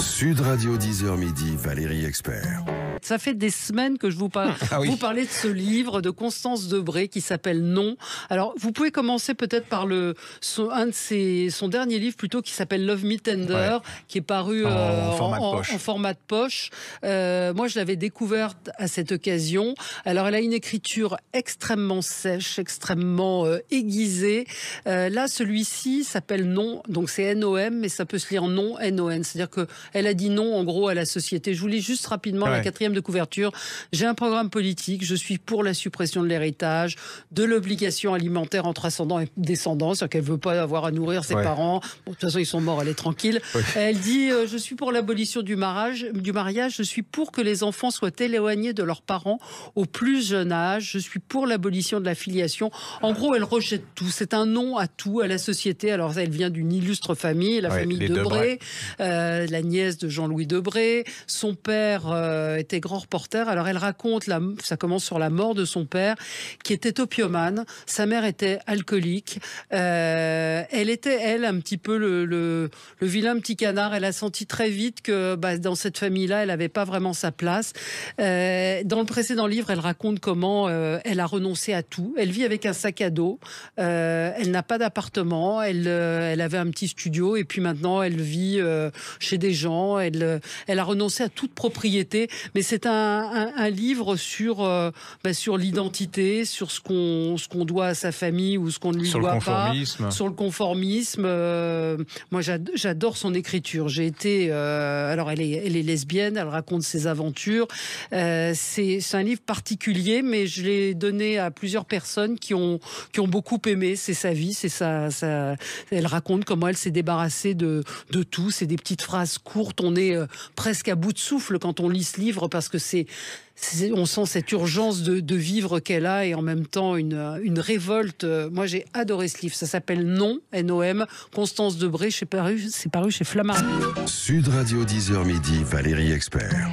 Sud Radio 10h midi, Valérie Expert. Ça fait des semaines que je vous parle. Ah vous parlez de ce livre de Constance Debré qui s'appelle Non. Alors, vous pouvez commencer peut-être par le son, un de ses, son dernier livre plutôt qui s'appelle Love Me Tender, qui est paru en, euh, format, de poche. Euh, moi, je l'avais découverte à cette occasion. Alors, elle a une écriture extrêmement sèche, extrêmement euh, aiguisée. là, celui-ci s'appelle Non, donc c'est N-O-M, mais ça peut se lire Non, N-O-N. C'est-à-dire que elle a dit non, en gros, à la société. Je vous lis juste rapidement la quatrième de couverture. J'ai un programme politique. Je suis pour la suppression de l'héritage, de l'obligation alimentaire entre ascendants et descendants, c'est-à-dire qu'elle veut pas avoir à nourrir ses parents. de toute façon, ils sont morts, elle est tranquille. Elle dit euh, Je suis pour l'abolition du, mariage, du mariage. Je suis pour que les enfants soient éloignés de leurs parents au plus jeune âge. Je suis pour l'abolition de la filiation. En gros, elle rejette tout. C'est un non à tout, à la société. Alors, elle vient d'une illustre famille, la famille Debré, euh, la nièce de Jean-Louis Debré. Son père euh, était Grand grands reporters. Alors elle raconte, la, ça commence sur la mort de son père, qui était opiomane. Sa mère était alcoolique. Euh, elle était, elle, un petit peu le, le, vilain petit canard. Elle a senti très vite que bah, dans cette famille-là, elle n'avait pas vraiment sa place. Euh, dans le précédent livre, elle raconte comment euh, elle a renoncé à tout. Elle vit avec un sac à dos. elle n'a pas d'appartement. Elle, elle avait un petit studio. Et puis maintenant, elle vit chez des gens. Elle, elle a renoncé à toute propriété. Mais c'est un, livre sur, euh, bah, sur l'identité, sur ce qu'on qu'on doit à sa famille ou ce qu'on ne lui doit pas. Sur le conformisme. Euh, moi, j'adore son écriture. J'ai été. Euh, alors, elle est, lesbienne, elle raconte ses aventures. c'est un livre particulier, mais je l'ai donné à plusieurs personnes qui ont, qui ont beaucoup aimé. C'est sa vie, c'est sa, Elle raconte comment elle s'est débarrassée de, de tout. C'est des petites phrases courtes. On est presque à bout de souffle quand on lit ce livre parce que c'est on sent cette urgence de, vivre qu'elle a et en même temps une, révolte. Moi, j'ai adoré ce livre. Ça s'appelle Non, N-O-M. Constance Debré, c'est paru, paru chez Flammarion. Sud Radio 10h midi, Valérie Expert.